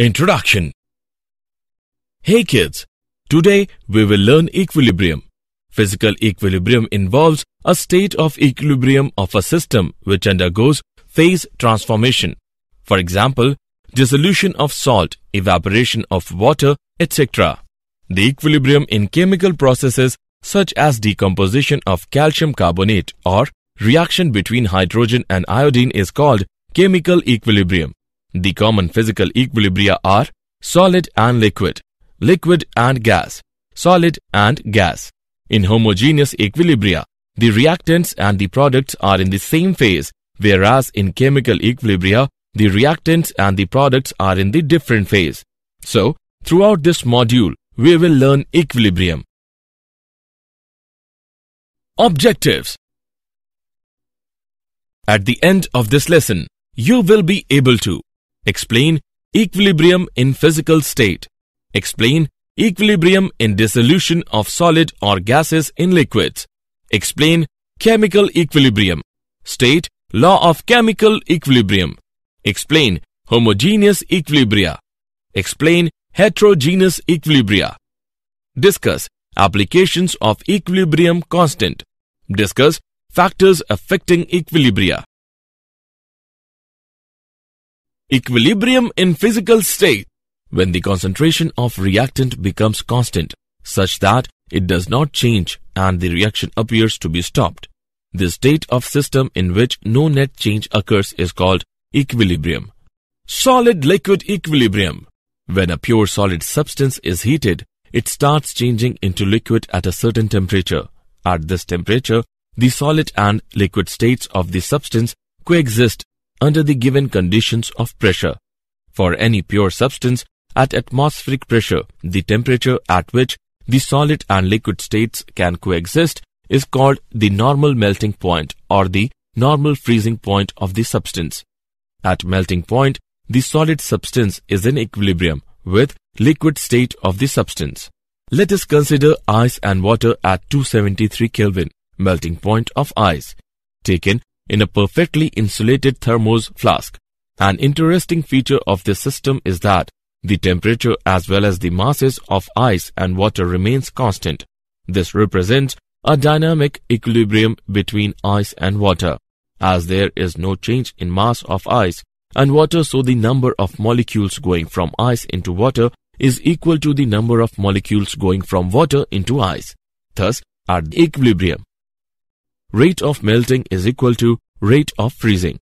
Introduction Hey kids, today we will learn equilibrium. Physical equilibrium involves a state of equilibrium of a system which undergoes phase transformation. For example, dissolution of salt, evaporation of water, etc. The equilibrium in chemical processes such as decomposition of calcium carbonate or reaction between hydrogen and iodine is called chemical equilibrium. The common physical equilibria are solid and liquid, liquid and gas, solid and gas. In homogeneous equilibria, the reactants and the products are in the same phase, whereas in chemical equilibria, the reactants and the products are in the different phase. So, throughout this module, we will learn equilibrium. Objectives At the end of this lesson, you will be able to Explain equilibrium in physical state. Explain equilibrium in dissolution of solid or gases in liquids. Explain chemical equilibrium. State law of chemical equilibrium. Explain homogeneous equilibria. Explain heterogeneous equilibria. Discuss applications of equilibrium constant. Discuss factors affecting equilibria. Equilibrium in physical state when the concentration of reactant becomes constant such that it does not change and the reaction appears to be stopped. The state of system in which no net change occurs is called equilibrium. Solid liquid equilibrium. When a pure solid substance is heated, it starts changing into liquid at a certain temperature. At this temperature, the solid and liquid states of the substance coexist under the given conditions of pressure. For any pure substance, at atmospheric pressure, the temperature at which the solid and liquid states can coexist is called the normal melting point or the normal freezing point of the substance. At melting point, the solid substance is in equilibrium with liquid state of the substance. Let us consider ice and water at 273 Kelvin, melting point of ice. Taken in a perfectly insulated thermos flask. An interesting feature of this system is that the temperature as well as the masses of ice and water remains constant. This represents a dynamic equilibrium between ice and water. As there is no change in mass of ice and water so the number of molecules going from ice into water is equal to the number of molecules going from water into ice. Thus, at equilibrium, rate of melting is equal to rate of freezing.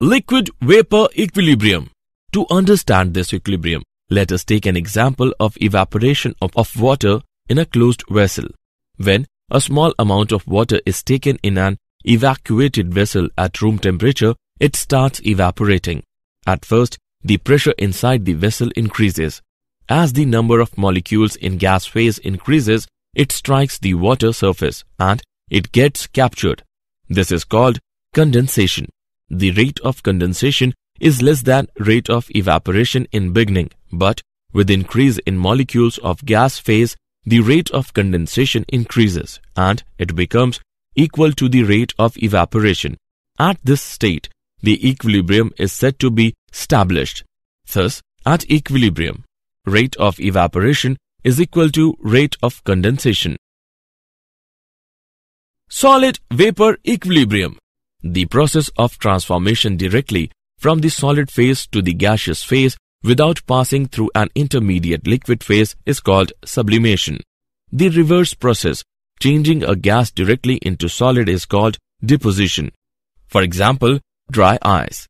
Liquid vapor equilibrium. To understand this equilibrium, let us take an example of evaporation of, of water in a closed vessel. When a small amount of water is taken in an evacuated vessel at room temperature, it starts evaporating. At first, the pressure inside the vessel increases. As the number of molecules in gas phase increases, it strikes the water surface and it gets captured. This is called condensation. The rate of condensation is less than rate of evaporation in beginning, but with increase in molecules of gas phase, the rate of condensation increases and it becomes equal to the rate of evaporation. At this state, the equilibrium is said to be established. Thus, at equilibrium, rate of evaporation is equal to rate of condensation. Solid-vapor equilibrium The process of transformation directly from the solid phase to the gaseous phase without passing through an intermediate liquid phase is called sublimation. The reverse process, changing a gas directly into solid is called deposition. For example, dry ice.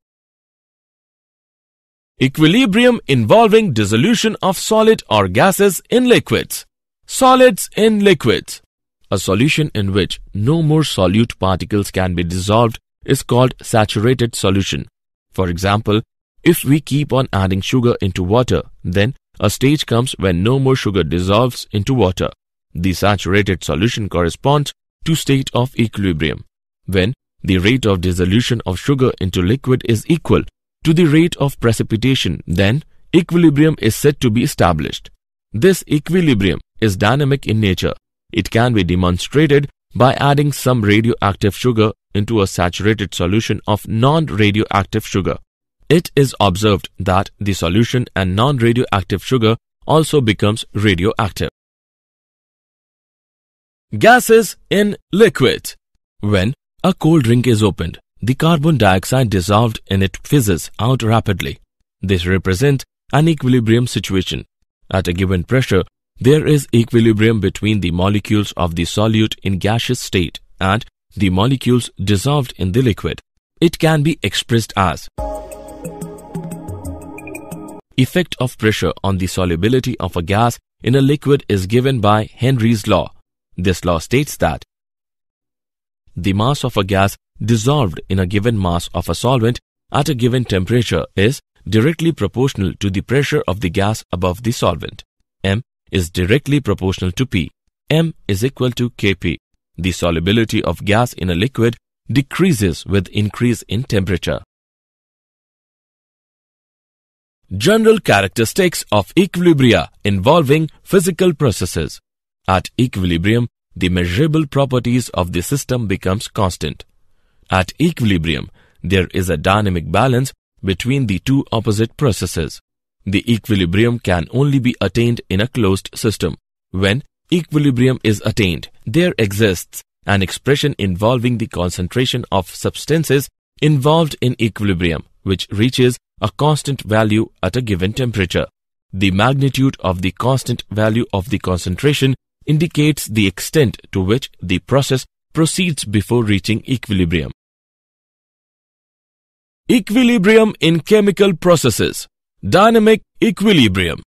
Equilibrium involving dissolution of solid or gases in liquids. Solids in liquids. A solution in which no more solute particles can be dissolved is called saturated solution. For example, if we keep on adding sugar into water, then a stage comes when no more sugar dissolves into water. The saturated solution corresponds to state of equilibrium, when the rate of dissolution of sugar into liquid is equal to the rate of precipitation, then equilibrium is said to be established. This equilibrium is dynamic in nature. It can be demonstrated by adding some radioactive sugar into a saturated solution of non-radioactive sugar. It is observed that the solution and non-radioactive sugar also becomes radioactive. Gases in liquid When a cold drink is opened, the carbon dioxide dissolved in it fizzes out rapidly. This represents an equilibrium situation. At a given pressure, there is equilibrium between the molecules of the solute in gaseous state and the molecules dissolved in the liquid. It can be expressed as Effect of pressure on the solubility of a gas in a liquid is given by Henry's law. This law states that the mass of a gas dissolved in a given mass of a solvent at a given temperature is directly proportional to the pressure of the gas above the solvent. M is directly proportional to P. M is equal to Kp. The solubility of gas in a liquid decreases with increase in temperature. General characteristics of equilibria involving physical processes. At equilibrium, the measurable properties of the system becomes constant. At equilibrium, there is a dynamic balance between the two opposite processes. The equilibrium can only be attained in a closed system. When equilibrium is attained, there exists an expression involving the concentration of substances involved in equilibrium, which reaches a constant value at a given temperature. The magnitude of the constant value of the concentration indicates the extent to which the process proceeds before reaching equilibrium. Equilibrium in chemical processes. Dynamic equilibrium.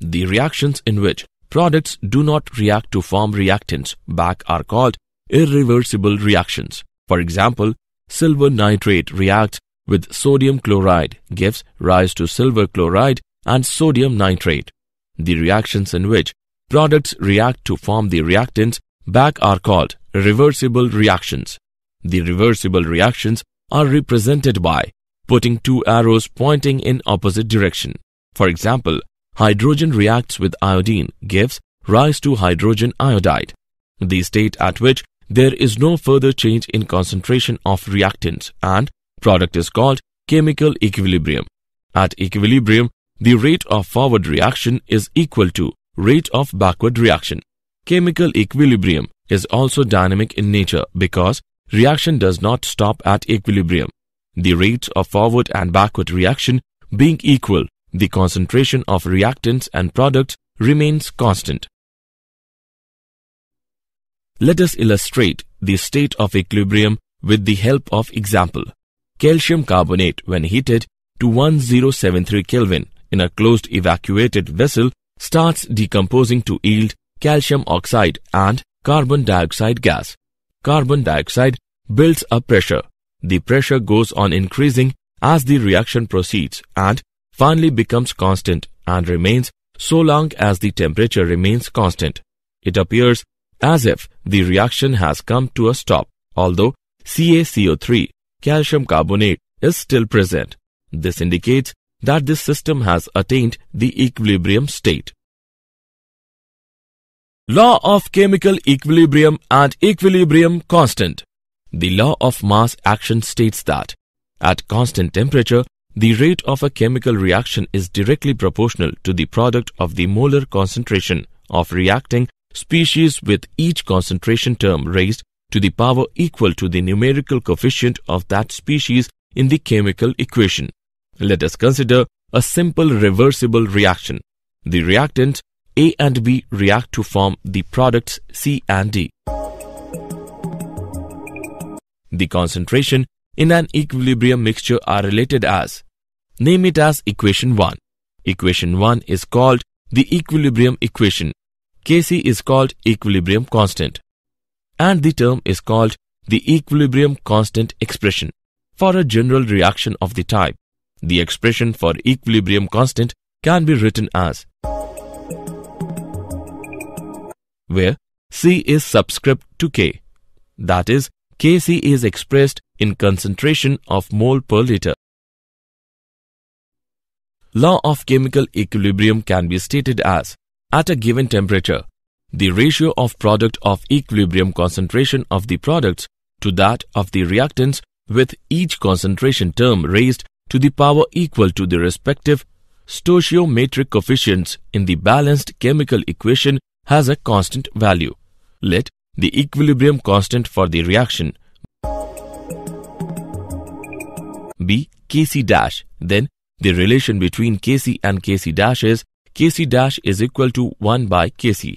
The reactions in which products do not react to form reactants back are called irreversible reactions. For example, silver nitrate reacts with sodium chloride gives rise to silver chloride and sodium nitrate. The reactions in which products react to form the reactants back are called reversible reactions. The reversible reactions are represented by putting two arrows pointing in opposite direction. For example, hydrogen reacts with iodine, gives rise to hydrogen iodide, the state at which there is no further change in concentration of reactants and product is called chemical equilibrium. At equilibrium, the rate of forward reaction is equal to rate of backward reaction. Chemical equilibrium is also dynamic in nature because reaction does not stop at equilibrium the rates of forward and backward reaction being equal, the concentration of reactants and products remains constant. Let us illustrate the state of equilibrium with the help of example. Calcium carbonate when heated to 1073 Kelvin in a closed evacuated vessel starts decomposing to yield calcium oxide and carbon dioxide gas. Carbon dioxide builds up pressure the pressure goes on increasing as the reaction proceeds and finally becomes constant and remains so long as the temperature remains constant. It appears as if the reaction has come to a stop, although CaCO3, calcium carbonate, is still present. This indicates that this system has attained the equilibrium state. Law of Chemical Equilibrium and Equilibrium Constant the law of mass action states that at constant temperature, the rate of a chemical reaction is directly proportional to the product of the molar concentration of reacting species with each concentration term raised to the power equal to the numerical coefficient of that species in the chemical equation. Let us consider a simple reversible reaction. The reactants A and B react to form the products C and D. The concentration in an equilibrium mixture are related as. Name it as equation 1. Equation 1 is called the equilibrium equation. Kc is called equilibrium constant. And the term is called the equilibrium constant expression for a general reaction of the type. The expression for equilibrium constant can be written as where C is subscript to K, that is Kc is expressed in concentration of mole per liter. Law of chemical equilibrium can be stated as at a given temperature, the ratio of product of equilibrium concentration of the products to that of the reactants with each concentration term raised to the power equal to the respective stoichiometric coefficients in the balanced chemical equation has a constant value. Let the equilibrium constant for the reaction be Kc dash. Then the relation between Kc and Kc dash is Kc dash is equal to 1 by Kc.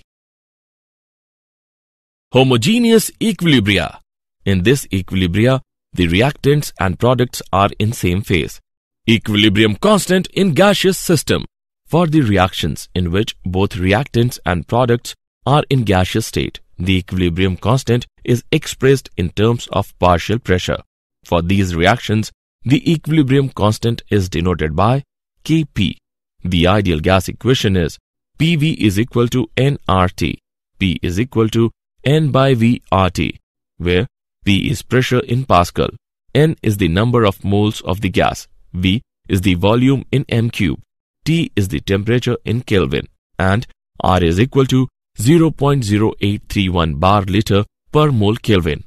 Homogeneous equilibria. In this equilibria, the reactants and products are in same phase. Equilibrium constant in gaseous system for the reactions in which both reactants and products are in gaseous state. The equilibrium constant is expressed in terms of partial pressure. For these reactions, the equilibrium constant is denoted by Kp. The ideal gas equation is PV is equal to nRT, P is equal to n by VRT, where P is pressure in Pascal, n is the number of moles of the gas, V is the volume in m cube, T is the temperature in Kelvin, and R is equal to 0.0831 bar liter per mole Kelvin.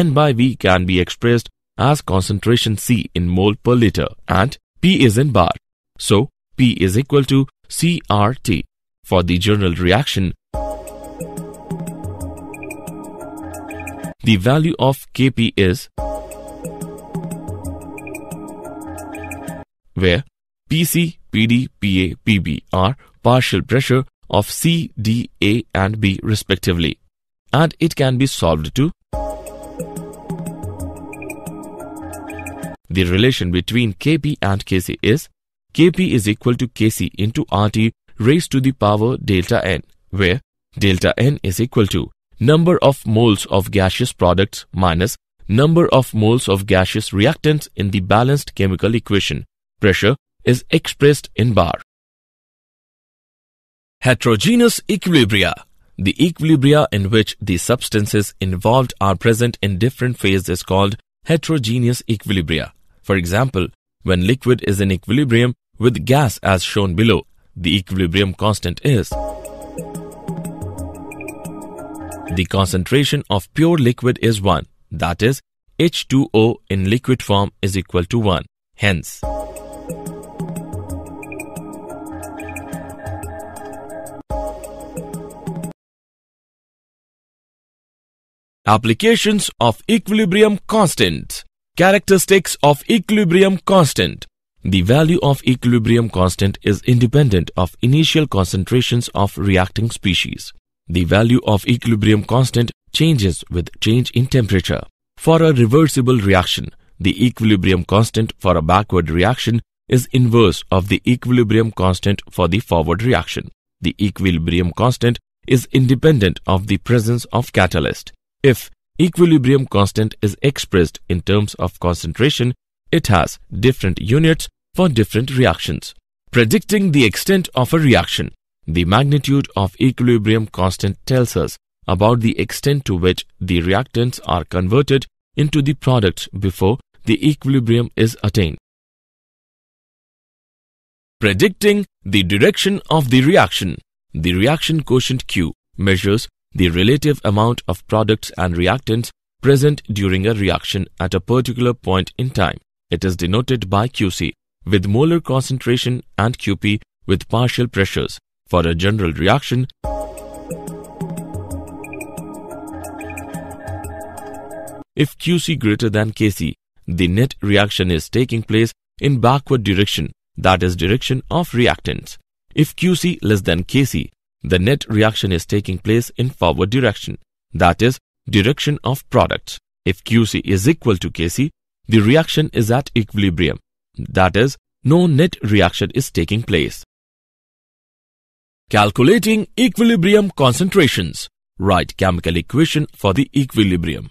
N by V can be expressed as concentration C in mole per liter and P is in bar. So, P is equal to CRT. For the general reaction, the value of Kp is where Pc, Pd, Pa, Pb are partial pressure of C, D, A and B respectively. And it can be solved to The relation between Kp and Kc is Kp is equal to Kc into Rt raised to the power delta N, where delta N is equal to number of moles of gaseous products minus number of moles of gaseous reactants in the balanced chemical equation. Pressure is expressed in bar. Heterogeneous equilibria the equilibria in which the substances involved are present in different phases is called heterogeneous equilibria. For example, when liquid is in equilibrium with gas as shown below, the equilibrium constant is the concentration of pure liquid is 1, that is H2O in liquid form is equal to 1. Hence, Applications of equilibrium constant. Characteristics of equilibrium constant. The value of equilibrium constant is independent of initial concentrations of reacting species. The value of equilibrium constant changes with change in temperature. For a reversible reaction, the equilibrium constant for a backward reaction is inverse of the equilibrium constant for the forward reaction. The equilibrium constant is independent of the presence of catalyst. If equilibrium constant is expressed in terms of concentration, it has different units for different reactions. Predicting the extent of a reaction, the magnitude of equilibrium constant tells us about the extent to which the reactants are converted into the products before the equilibrium is attained. Predicting the direction of the reaction, the reaction quotient Q measures the relative amount of products and reactants present during a reaction at a particular point in time. It is denoted by QC with molar concentration and QP with partial pressures. For a general reaction, if QC greater than KC, the net reaction is taking place in backward direction, that is direction of reactants. If QC less than KC, the net reaction is taking place in forward direction, that is, direction of product. If QC is equal to KC, the reaction is at equilibrium, that is, no net reaction is taking place. Calculating equilibrium concentrations. Write chemical equation for the equilibrium.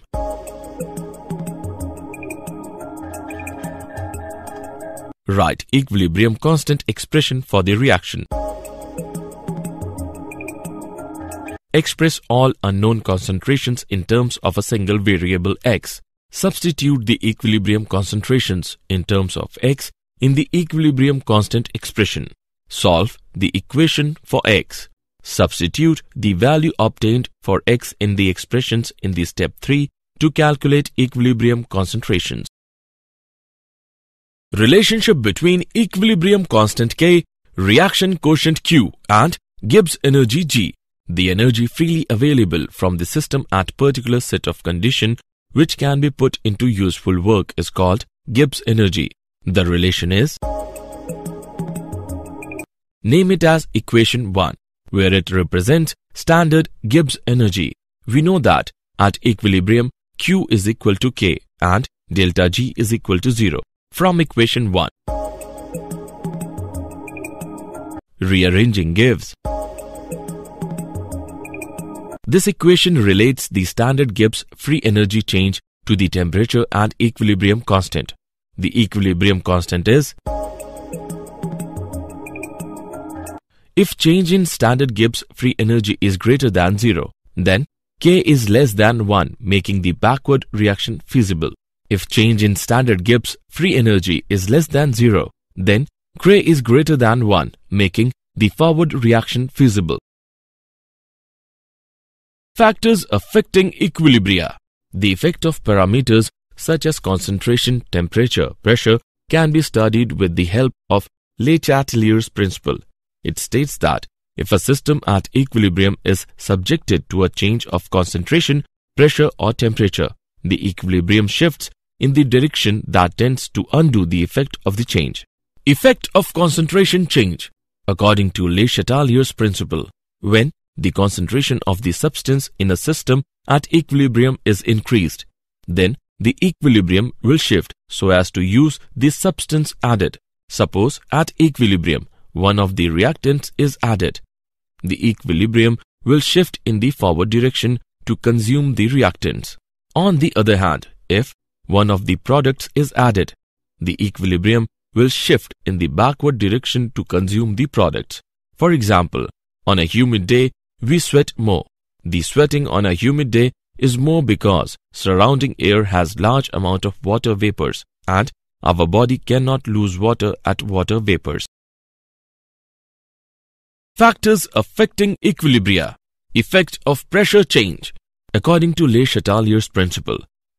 Write equilibrium constant expression for the reaction. Express all unknown concentrations in terms of a single variable x. Substitute the equilibrium concentrations in terms of x in the equilibrium constant expression. Solve the equation for x. Substitute the value obtained for x in the expressions in the step 3 to calculate equilibrium concentrations. Relationship between equilibrium constant K, reaction quotient Q and Gibbs energy G the energy freely available from the system at particular set of condition which can be put into useful work is called Gibbs energy. The relation is Name it as equation 1 where it represents standard Gibbs energy. We know that at equilibrium Q is equal to K and delta G is equal to 0 from equation 1. Rearranging gives this equation relates the standard Gibbs free energy change to the temperature and equilibrium constant. The equilibrium constant is If change in standard Gibbs free energy is greater than 0, then K is less than 1 making the backward reaction feasible. If change in standard Gibbs free energy is less than 0, then K is greater than 1 making the forward reaction feasible. Factors affecting equilibria. The effect of parameters such as concentration, temperature, pressure can be studied with the help of Le Chatelier's principle. It states that if a system at equilibrium is subjected to a change of concentration, pressure or temperature, the equilibrium shifts in the direction that tends to undo the effect of the change. Effect of concentration change according to Le Chatelier's principle. When the concentration of the substance in a system at equilibrium is increased. Then the equilibrium will shift so as to use the substance added. Suppose at equilibrium, one of the reactants is added. The equilibrium will shift in the forward direction to consume the reactants. On the other hand, if one of the products is added, the equilibrium will shift in the backward direction to consume the product. For example, on a humid day, we sweat more. The sweating on a humid day is more because surrounding air has large amount of water vapors and our body cannot lose water at water vapors. Factors affecting equilibria Effect of pressure change According to Le Chatelier's principle,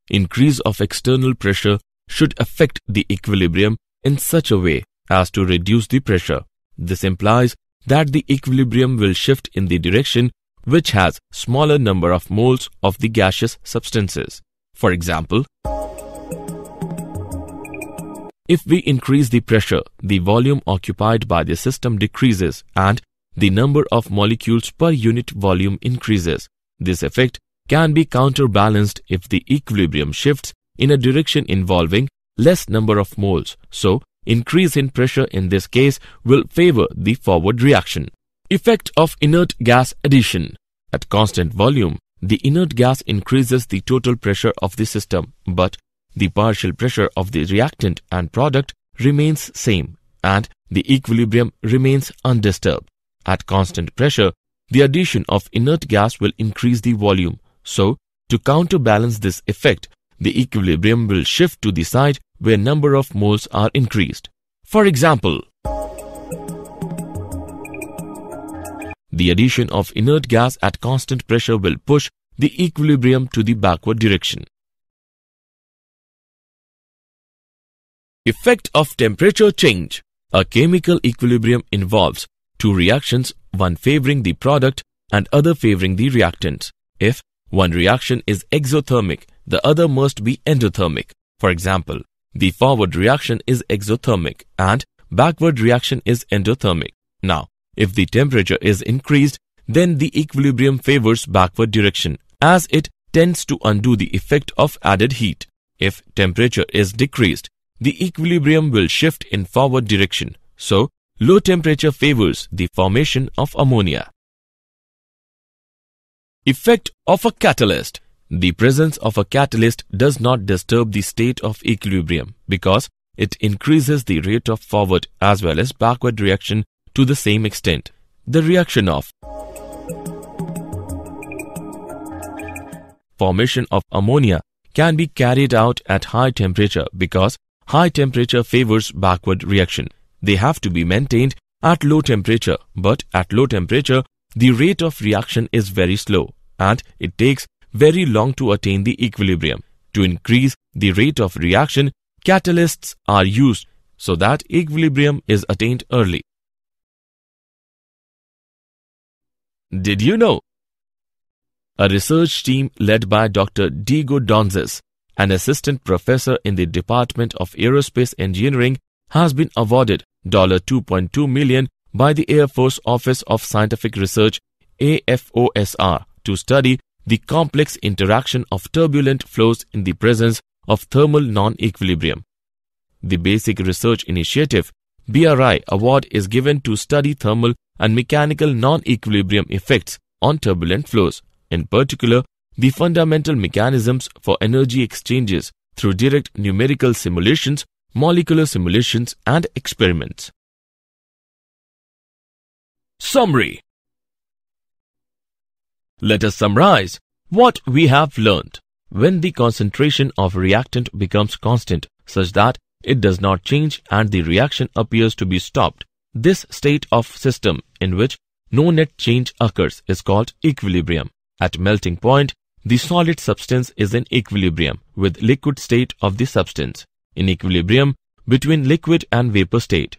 increase of external pressure should affect the equilibrium in such a way as to reduce the pressure. This implies that the equilibrium will shift in the direction which has smaller number of moles of the gaseous substances. For example, if we increase the pressure, the volume occupied by the system decreases and the number of molecules per unit volume increases. This effect can be counterbalanced if the equilibrium shifts in a direction involving less number of moles. So, Increase in pressure in this case will favor the forward reaction. Effect of inert gas addition. At constant volume, the inert gas increases the total pressure of the system, but the partial pressure of the reactant and product remains same and the equilibrium remains undisturbed. At constant pressure, the addition of inert gas will increase the volume. So, to counterbalance this effect, the equilibrium will shift to the side where number of moles are increased. For example, the addition of inert gas at constant pressure will push the equilibrium to the backward direction. Effect of temperature change A chemical equilibrium involves two reactions, one favoring the product and other favoring the reactant. If one reaction is exothermic, the other must be endothermic. For example, the forward reaction is exothermic and backward reaction is endothermic. Now, if the temperature is increased, then the equilibrium favors backward direction as it tends to undo the effect of added heat. If temperature is decreased, the equilibrium will shift in forward direction. So, low temperature favors the formation of ammonia. Effect of a catalyst the presence of a catalyst does not disturb the state of equilibrium because it increases the rate of forward as well as backward reaction to the same extent. The reaction of formation of ammonia can be carried out at high temperature because high temperature favors backward reaction. They have to be maintained at low temperature, but at low temperature, the rate of reaction is very slow and it takes very long to attain the equilibrium. To increase the rate of reaction, catalysts are used so that equilibrium is attained early. Did you know? A research team led by Dr. Diego Donzes, an assistant professor in the Department of Aerospace Engineering, has been awarded $2.2 million by the Air Force Office of Scientific Research AFOSR to study the complex interaction of turbulent flows in the presence of thermal non-equilibrium. The Basic Research Initiative BRI award is given to study thermal and mechanical non-equilibrium effects on turbulent flows, in particular the fundamental mechanisms for energy exchanges through direct numerical simulations, molecular simulations and experiments. Summary let us summarize what we have learned. When the concentration of reactant becomes constant such that it does not change and the reaction appears to be stopped, this state of system in which no net change occurs is called equilibrium. At melting point, the solid substance is in equilibrium with liquid state of the substance. In equilibrium between liquid and vapor state,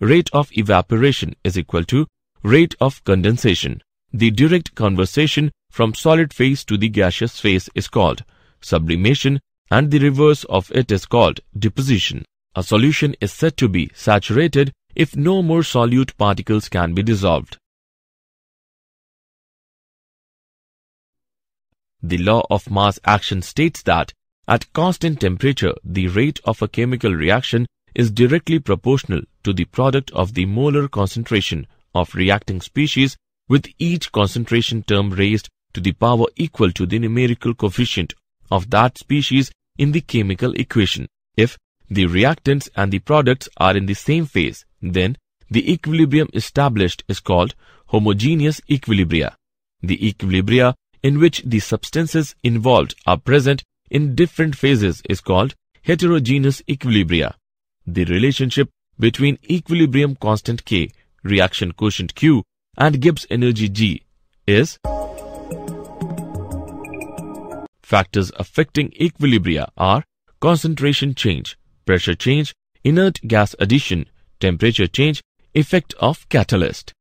rate of evaporation is equal to rate of condensation. The direct conversation from solid phase to the gaseous phase is called sublimation and the reverse of it is called deposition. A solution is said to be saturated if no more solute particles can be dissolved. The law of mass action states that at constant temperature, the rate of a chemical reaction is directly proportional to the product of the molar concentration of reacting species with each concentration term raised to the power equal to the numerical coefficient of that species in the chemical equation. If the reactants and the products are in the same phase, then the equilibrium established is called homogeneous equilibria. The equilibria in which the substances involved are present in different phases is called heterogeneous equilibria. The relationship between equilibrium constant K, reaction quotient Q, and Gibbs energy G is Factors affecting equilibria are concentration change, pressure change, inert gas addition, temperature change, effect of catalyst.